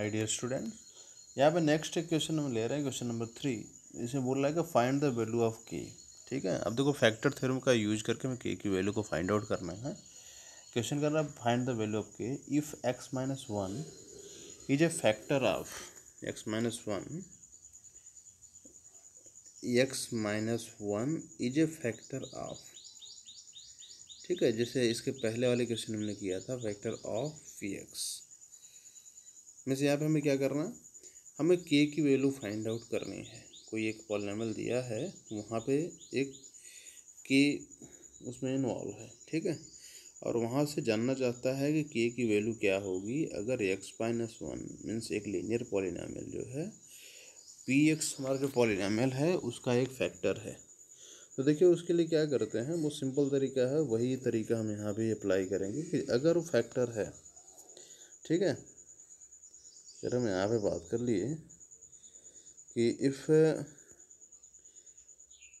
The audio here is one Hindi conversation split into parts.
माय स्टूडेंट यहाँ पे नेक्स्ट एक क्वेश्चन हम ले रहे हैं क्वेश्चन नंबर थ्री इसमें बोल रहा है कि फाइंड द वैल्यू ऑफ के ठीक है अब देखो फैक्टर थ्योरम का यूज करके हमें के की वैल्यू को फाइंड आउट करना है क्वेश्चन कर रहा है find the value of K if X minus one is a factor of X minus one X minus one is a factor of ठीक है जैसे इसके पहले वाले क्वेश्चन हमने किया था फैक्टर ऑफ वी एक्स से यहाँ पे हमें क्या करना है हमें के की वैल्यू फाइंड आउट करनी है कोई एक पॉलिनामल दिया है वहाँ पे एक के उसमें इन्वॉल्व है ठीक है और वहाँ से जानना चाहता है कि के की वैल्यू क्या होगी अगर एक्स माइनस वन मीन्स एक लीनियर पॉलिनामल जो है पी एक्स हमारा जो पॉलिनामल है उसका एक फैक्टर है तो देखिए उसके लिए क्या करते हैं वो सिंपल तरीका है वही तरीका हम यहाँ भी अप्लाई करेंगे कि अगर वो फैक्टर है ठीक है फिर हम यहाँ पे बात कर लिए कि if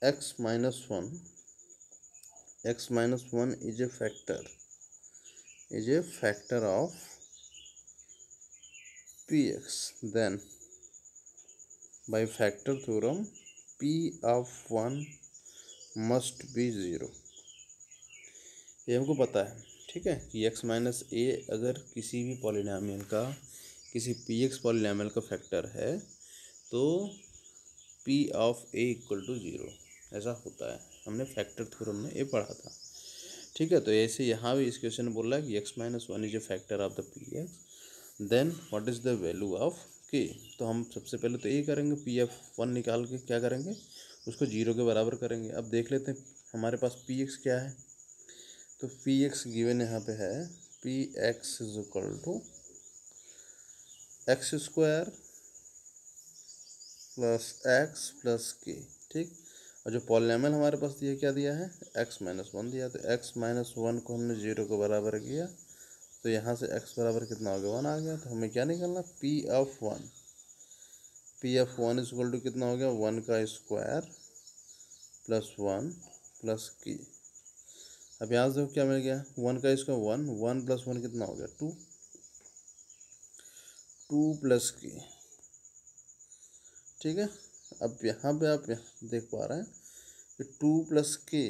X minus one X minus one is a factor is a factor of P X then by factor theorem P of one must be zero ये हमको पता है ठीक है कि एक्स माइनस ए अगर किसी भी पॉलिनामियल का किसी पी एक्स पॉलीनॉमियल का फैक्टर है तो P of A equal to zero ऐसा होता है हमने फैक्टर थ्योरम में ये पढ़ा था ठीक है तो ऐसे यहाँ भी इस क्वेश्चन में बोल रहा है कि x minus one is a factor of the P X then what is the value of K तो हम सबसे पहले तो ये करेंगे पी एफ वन निकाल के क्या करेंगे उसको जीरो के बराबर करेंगे अब देख लेते हैं हमारे पास पी एक्स क्या है तो पी एक्स गिवेन यहाँ पे है P x is equal to X square plus X plus K ठीक और जो पॉलिनेमल हमारे पास दिया क्या दिया है एक्स माइनस वन दिया तो एक्स माइनस वन को हमने जीरो को बराबर किया तो यहाँ से एक्स बराबर कितना हो गया वन आ गया तो हमें क्या निकालना P of one P of one equal to कितना हो गया वन का स्क्वायर प्लस वन प्लस की अब यहाँ से क्या मिल गया वन का square one one plus one कितना हो गया टू टू प्लस की ठीक है अब यहाँ पे आप यहाँ देख पा रहे हैं कि two plus K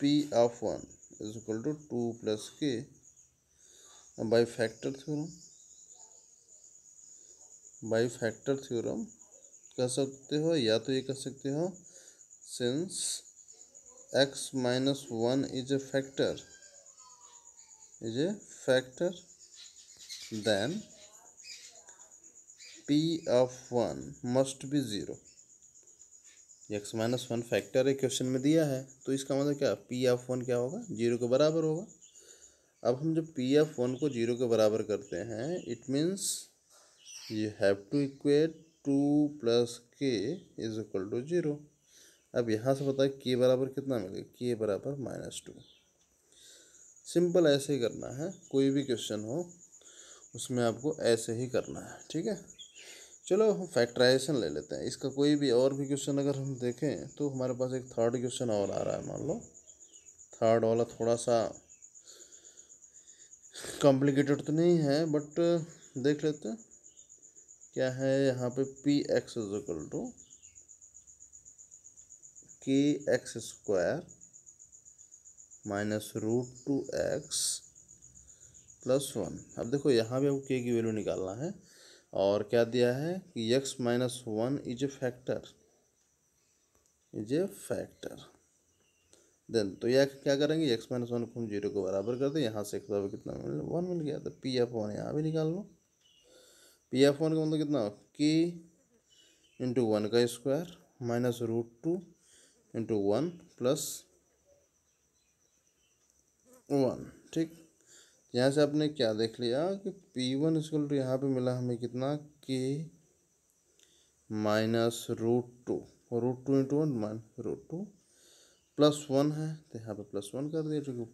P of one is equal to two plus K by factor theorem by factor theorem कह सकते हो या तो ये कह सकते हो since X minus one is a factor is a factor then P of one must be zero X minus one factor एक क्वेश्चन में दिया है तो इसका मतलब क्या पी ऑफ वन क्या होगा जीरो के बराबर होगा अब हम जब पी ऑफ वन को जीरो के बराबर करते हैं it means you have to equate two plus K is equal to zero अब यहाँ से पता है के बराबर कितना मिलेगा के बराबर माइनस टू सिंपल ऐसे ही करना है कोई भी क्वेश्चन हो उसमें आपको ऐसे ही करना है ठीक है चलो हम फैक्टराइजेशन ले लेते हैं इसका कोई भी और भी क्वेश्चन अगर हम देखें तो हमारे पास एक थर्ड क्वेश्चन और आ रहा है मान लो थर्ड वाला थोड़ा सा कॉम्प्लिकेटेड तो नहीं है बट देख लेते हैं क्या है यहाँ पे p x is equal to k x square minus root two x plus one अब देखो यहाँ भी आपको के की वैल्यू निकालना है और क्या दिया है कि x minus one is a factor is a factor then तो यह क्या करेंगे एक्स माइनस वन को हम जीरो को बराबर कर दें यहाँ से एक्स तो बराबर कितना मिल वन मिल गया तो पी एफ वन यहाँ भी निकाल लो पी एफ वन का मतलब कितना के इंटू वन का square minus root two into one plus one ठीक यहाँ से आपने क्या देख लिया कि पी वन इजकल टू यहाँ पर मिला हमें कितना के माइनस रूट टू और root two into one minus root two plus one है तो यहाँ पे प्लस वन कर दिया जो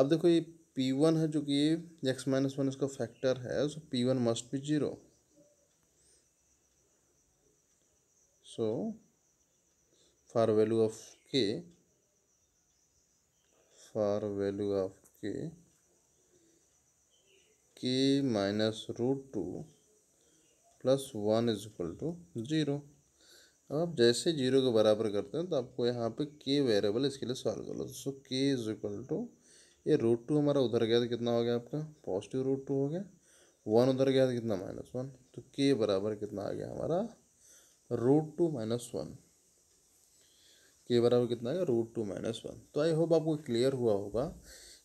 अब देखो ये पी वन है जो कि ये एक्स माइनस वन इसका फैक्टर है so p one must be zero so for value of k for value of k k minus root two plus one is equal to zero अब आप जैसे जीरो के बराबर करते हैं तो आपको यहाँ पे के वेरिएबल इसके लिए सॉल्व कर लो so k is equal to ये रूट टू हमारा उधर गया तो कितना हो गया आपका पॉजिटिव रूट टू हो गया वन उधर गया तो कितना माइनस वन तो के बराबर कितना आ गया हमारा रूट टू माइनस वन के बराबर कितना आएगा रूट टू माइनस वन तो आई होप आपको क्लियर हुआ होगा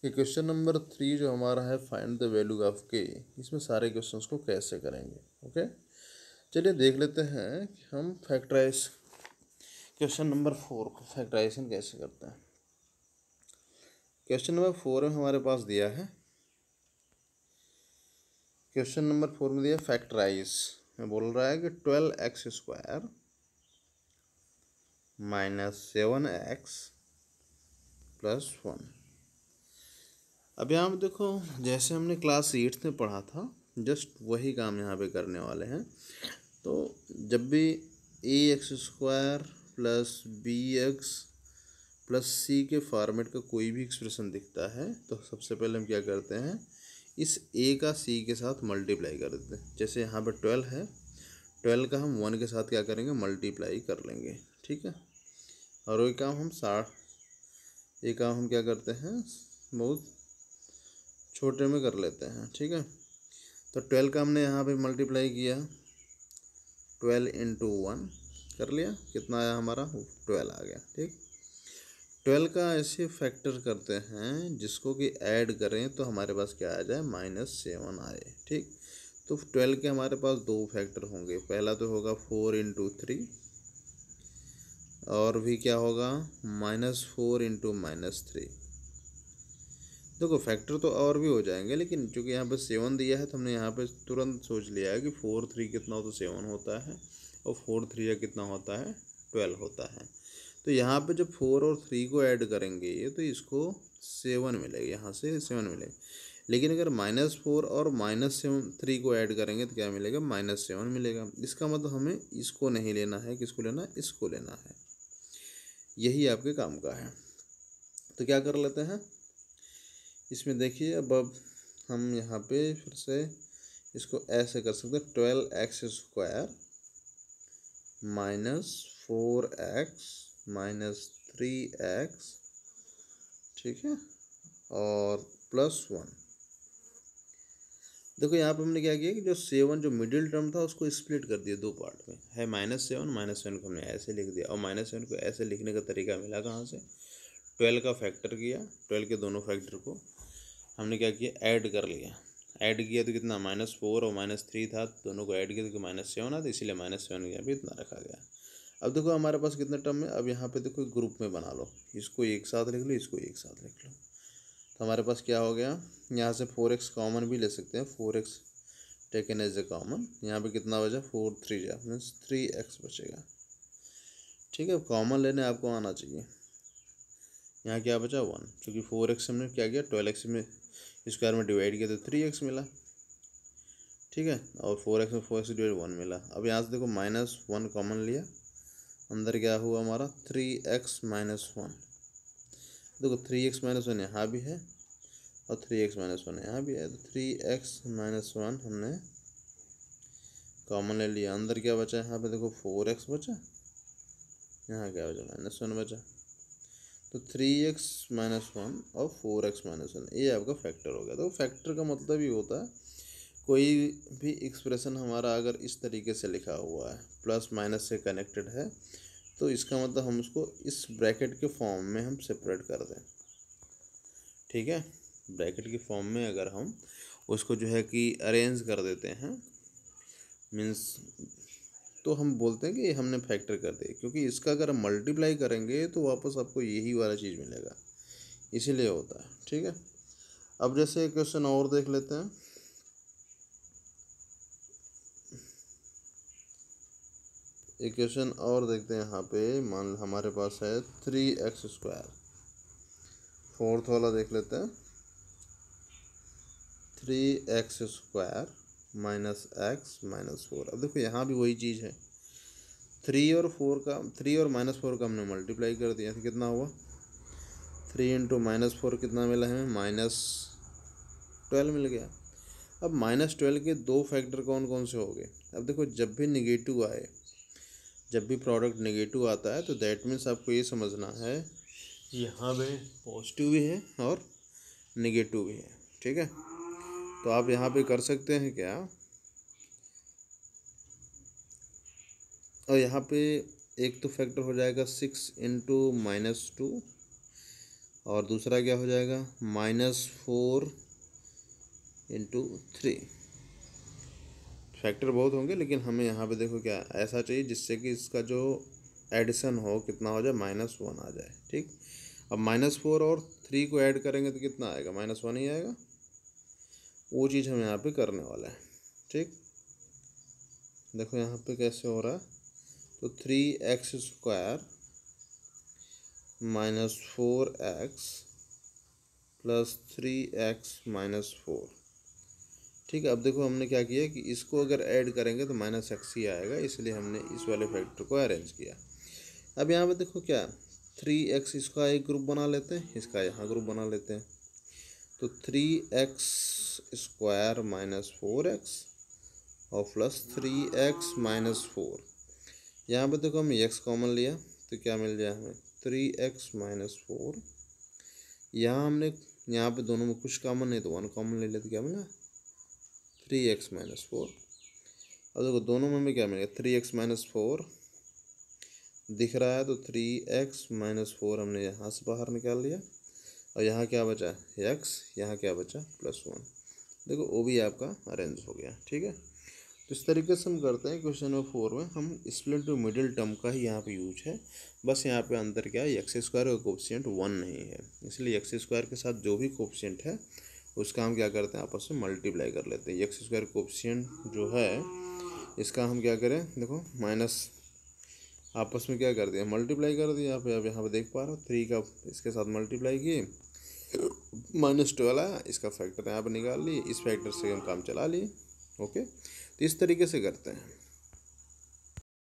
कि क्वेश्चन नंबर थ्री जो हमारा है फाइंड द वैल्यू ऑफ के इसमें सारे क्वेश्चन को कैसे करेंगे ओके चलिए देख लेते हैं कि हम फैक्टराइज क्वेश्चन नंबर फोर को फैक्टराइजेशन कैसे करते हैं क्वेश्चन नंबर फोर में हमारे पास दिया है क्वेश्चन नंबर फोर में दिया फैक्टराइज में बोल रहा है कि twelve x square minus seven x plus one अब यहाँ पर देखो जैसे हमने क्लास एट्थ में पढ़ा था जस्ट वही काम यहाँ पे करने वाले हैं तो जब भी a x square plus b x plus c के फॉर्मेट का कोई भी एक्सप्रेशन दिखता है तो सबसे पहले हम क्या करते हैं इस ए का सी के साथ मल्टीप्लाई कर देते हैं जैसे यहाँ पर ट्वेल्व है ट्वेल्व का हम वन के साथ क्या करेंगे मल्टीप्लाई कर लेंगे ठीक है और वही काम हम साठ ये काम हम क्या करते हैं बहुत छोटे में कर लेते हैं ठीक है तो ट्वेल्व का हमने यहाँ पे मल्टीप्लाई किया ट्वेल्व इंटू वन कर लिया कितना आया हमारा ट्वेल्व आ गया ठीक ट्वेल्व का ऐसे फैक्टर करते हैं जिसको कि ऐड करें तो हमारे पास क्या आ जाए माइनस सेवन आए ठीक तो ट्वेल्व के हमारे पास दो फैक्टर होंगे पहला तो होगा फोर इंटू थ्री और भी क्या होगा minus four into minus three देखो फैक्टर तो और भी हो जाएंगे लेकिन चूँकि यहाँ पे सेवन दिया है तो हमने यहाँ पे तुरंत सोच लिया है कि फोर थ्री कितना हो तो सेवन होता है और फोर थ्री या कितना होता है ट्वेल्व होता है तो यहाँ पे जब फोर और थ्री को ऐड करेंगे ये तो इसको सेवन मिलेगा यहाँ से सेवन मिलेगा लेकिन अगर माइनस फोर और माइनस सेवन थ्री को ऐड करेंगे तो क्या मिलेगा माइनस सेवन मिलेगा इसका मतलब हमें इसको नहीं लेना है किसको लेना है इसको लेना है यही आपके काम का है तो क्या कर लेते हैं इसमें देखिए अब अब हम यहाँ पे फिर से इसको ऐसे कर सकते हैं twelve x square minus four x minus three x ठीक है और प्लस वन देखो यहाँ पर हमने क्या किया कि जो सेवन जो मिडिल टर्म था उसको स्प्लिट कर दिया दो पार्ट में है माइनस सेवन माइनस सेवन को हमने ऐसे लिख दिया और माइनस सेवन को ऐसे लिखने का तरीका मिला कहाँ से ट्वेल्व का फैक्टर किया ट्वेल्व के दोनों फैक्टर को हमने क्या किया ऐड कर लिया ऐड किया तो कितना माइनस फोर और माइनस थ्री था दोनों को ऐड किया तो माइनस सेवन आता इसीलिए माइनस सेवन यहाँ पर इतना रखा गया अब देखो हमारे पास कितना टर्म है अब यहाँ पे देखो ग्रुप में बना लो इसको एक साथ लिख लो इसको एक साथ लिख लो तो हमारे पास क्या हो गया यहाँ से फोर एक्स कॉमन भी ले सकते हैं four x taken as a common यहाँ पे कितना बचा फोर थ्री जा मीन्स थ्री एक्स बचेगा ठीक है कॉमन लेने आपको आना चाहिए यहाँ क्या बचा वन क्योंकि फोर एक्स हमने क्या किया ट्वेल्व एक्स में स्क्वायर में डिवाइड किया तो थ्री एक्स मिला ठीक है और फोर एक्स में फोर एक्स डिवाइड वन मिला अब यहाँ से देखो माइनस वन कॉमन लिया अंदर क्या हुआ हमारा थ्री एक्स माइनस वन देखो थ्री एक्स माइनस वन यहाँ भी है और थ्री एक्स माइनस वन यहाँ भी है तो थ्री एक्स माइनस वन हमने कॉमन ले लिया अंदर क्या बचा यहाँ पे देखो फोर एक्स बचा यहाँ क्या बचा माइनस वन बचा तो थ्री एक्स माइनस वन और फोर एक्स माइनस वन ये आपका फैक्टर हो गया तो फैक्टर का मतलब ये होता है कोई भी एक्सप्रेशन हमारा अगर इस तरीके से लिखा हुआ है प्लस माइनस से कनेक्टेड है तो इसका मतलब हम उसको इस ब्रैकेट के फॉर्म में हम सेपरेट कर दें ठीक है ब्रैकेट के फॉर्म में अगर हम उसको जो है कि अरेंज कर देते हैं मीन्स तो हम बोलते हैं कि हमने फैक्टर कर दिया क्योंकि इसका अगर हम मल्टीप्लाई करेंगे तो वापस आपको यही वाला चीज़ मिलेगा इसीलिए होता है ठीक है अब जैसे क्वेश्चन और देख लेते हैं इक्वेशन और देखते हैं यहाँ पे मान लो हमारे पास है थ्री एक्स स्क्वायर फोर्थ वाला देख लेते हैं three x square minus x minus four अब देखो यहाँ भी वही चीज़ है थ्री और फोर का थ्री और माइनस फोर का हमने मल्टीप्लाई कर दिया था तो कितना हुआ थ्री इंटू माइनस फोर कितना मिला हमें माइनस ट्वेल्व मिल गया अब माइनस ट्वेल्व के दो फैक्टर कौन कौन से हो गए अब देखो जब भी निगेटिव आए जब भी प्रोडक्ट नेगेटिव आता है तो दैट मीन्स आपको ये समझना है यहाँ पे पॉजिटिव भी है और नेगेटिव भी है ठीक है तो आप यहाँ पे कर सकते हैं क्या और यहाँ पे एक तो फैक्टर हो जाएगा सिक्स इंटू माइनस टू और दूसरा क्या हो जाएगा minus four into three factor बहुत होंगे लेकिन हमें यहाँ पे देखो क्या ऐसा चाहिए जिससे कि इसका जो एडिशन हो कितना हो जाए माइनस वन आ जाए ठीक अब माइनस फोर और थ्री को ऐड करेंगे तो कितना आएगा माइनस वन ही आएगा वो चीज़ हम यहाँ पे करने वाला है ठीक देखो यहाँ पे कैसे हो रहा है तो three x square minus four x plus three x minus four ठीक है अब देखो हमने क्या किया कि इसको अगर ऐड करेंगे तो माइनस एक्स ही आएगा इसलिए हमने इस वाले फैक्टर को अरेंज किया अब यहाँ पे देखो क्या थ्री एक्स इसका एक ग्रुप बना लेते हैं इसका यहाँ ग्रुप बना लेते हैं तो three x square minus four x और plus three x minus four यहाँ पर देखो हम एक्स कॉमन लिया तो क्या मिल जाए हमें थ्री एक्स माइनस फोर यहाँ हमने यहाँ पे दोनों में कुछ कॉमन नहीं तो वन कॉमन ले लेते क्या मिला थ्री एक्स माइनस फोर अब देखो दोनों में भी क्या मिलेगा थ्री एक्स माइनस फोर दिख रहा है तो थ्री एक्स माइनस फोर हमने यहाँ से बाहर निकाल लिया और यहाँ क्या बचा x यहाँ क्या बचा प्लस वन देखो वो भी आपका अरेंज हो गया ठीक है तो इस तरीके से हम करते हैं क्वेश्चन नंबर फोर में हम स्प्लिट टू मिडिल टर्म का ही यहाँ पे यूज है बस यहाँ पे अंतर क्या है एक्स स्क्वायर का कोप्शियंट वन नहीं है इसलिए एक्स स्क्वायर के साथ जो भी कोप्शियंट है उसका हम क्या करते हैं आपस में मल्टीप्लाई कर लेते हैं एक्स स्क्वायर कोप्सियन जो है इसका हम क्या करें देखो माइनस आपस में क्या कर दिया मल्टीप्लाई कर दिया आप अब यहाँ पर देख पा रहे हो थ्री का इसके साथ मल्टीप्लाई की माइनस ट्वेल्व आया इसका फैक्टर यहाँ पर निकाल लिए इस फैक्टर से हम काम चला लिए ओके तो इस तरीके से करते हैं